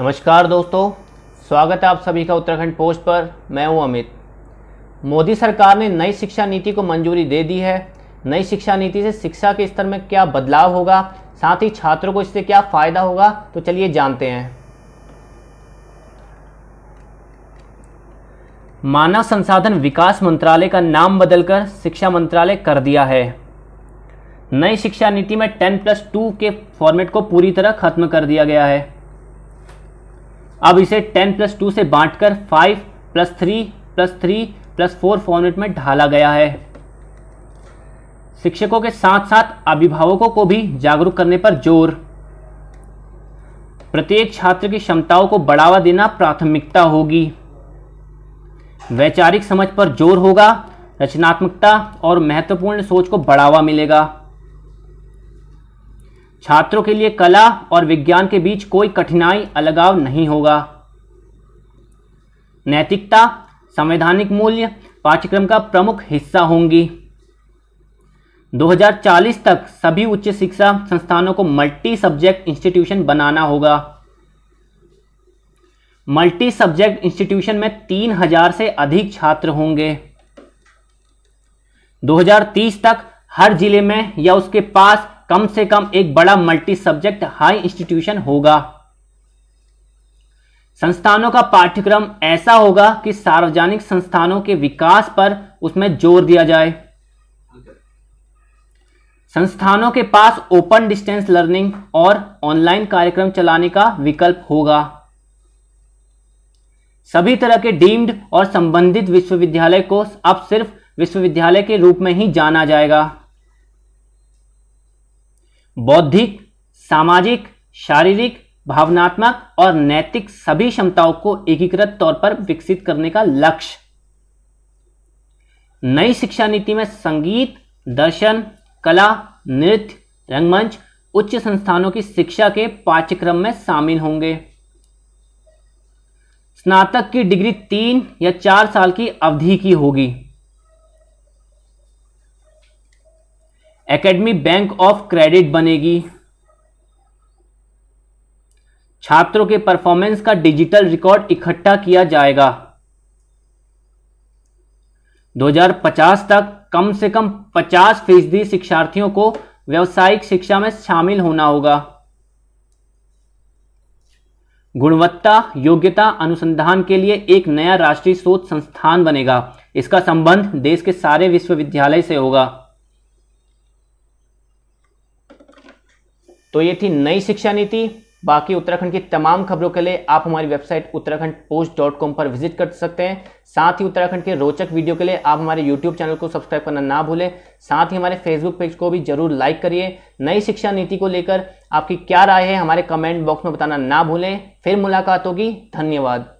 नमस्कार दोस्तों स्वागत है आप सभी का उत्तराखंड पोस्ट पर मैं हूं अमित मोदी सरकार ने नई शिक्षा नीति को मंजूरी दे दी है नई शिक्षा नीति से शिक्षा के स्तर में क्या बदलाव होगा साथ ही छात्रों को इससे क्या फ़ायदा होगा तो चलिए जानते हैं मानव संसाधन विकास मंत्रालय का नाम बदलकर शिक्षा मंत्रालय कर दिया है नई शिक्षा नीति में टेन प्लस टू के फॉर्मेट को पूरी तरह खत्म कर दिया गया है अब इसे टेन प्लस टू से बांट कर five plus three plus three plus four format में ढाला गया है शिक्षकों के साथ साथ अभिभावकों को भी जागरूक करने पर जोर प्रत्येक छात्र की क्षमताओं को बढ़ावा देना प्राथमिकता होगी वैचारिक समझ पर जोर होगा रचनात्मकता और महत्वपूर्ण सोच को बढ़ावा मिलेगा छात्रों के लिए कला और विज्ञान के बीच कोई कठिनाई अलगाव नहीं होगा नैतिकता संवैधानिक मूल्य पाठ्यक्रम का प्रमुख हिस्सा होंगी 2040 तक सभी उच्च शिक्षा संस्थानों को मल्टी सब्जेक्ट इंस्टीट्यूशन बनाना होगा मल्टी सब्जेक्ट इंस्टीट्यूशन में 3000 से अधिक छात्र होंगे 2030 तक हर जिले में या उसके पास कम से कम एक बड़ा मल्टी सब्जेक्ट हाई इंस्टीट्यूशन होगा संस्थानों का पाठ्यक्रम ऐसा होगा कि सार्वजनिक संस्थानों के विकास पर उसमें जोर दिया जाए संस्थानों के पास ओपन डिस्टेंस लर्निंग और ऑनलाइन कार्यक्रम चलाने का विकल्प होगा सभी तरह के डीम्ड और संबंधित विश्वविद्यालय को अब सिर्फ विश्वविद्यालय के रूप में ही जाना जाएगा बौद्धिक सामाजिक शारीरिक भावनात्मक और नैतिक सभी क्षमताओं को एकीकृत तौर पर विकसित करने का लक्ष्य नई शिक्षा नीति में संगीत दर्शन कला नृत्य रंगमंच उच्च संस्थानों की शिक्षा के पाठ्यक्रम में शामिल होंगे स्नातक की डिग्री तीन या चार साल की अवधि की होगी एकेडमी बैंक ऑफ क्रेडिट बनेगी छात्रों के परफॉर्मेंस का डिजिटल रिकॉर्ड इकट्ठा किया जाएगा 2050 तक कम से कम 50 फीसदी शिक्षार्थियों को व्यावसायिक शिक्षा में शामिल होना होगा गुणवत्ता योग्यता अनुसंधान के लिए एक नया राष्ट्रीय शोध संस्थान बनेगा इसका संबंध देश के सारे विश्वविद्यालय से होगा तो ये थी नई शिक्षा नीति बाकी उत्तराखंड की तमाम खबरों के लिए आप हमारी website Uttarakhand post dot com पर विजिट कर सकते हैं साथ ही उत्तराखंड के रोचक वीडियो के लिए आप हमारे यूट्यूब चैनल को सब्सक्राइब करना ना भूलें साथ ही हमारे फेसबुक पेज को भी जरूर लाइक करिए नई शिक्षा नीति को लेकर आपकी क्या राय है हमारे कमेंट बॉक्स में बताना ना भूलें फिर मुलाकात होगी धन्यवाद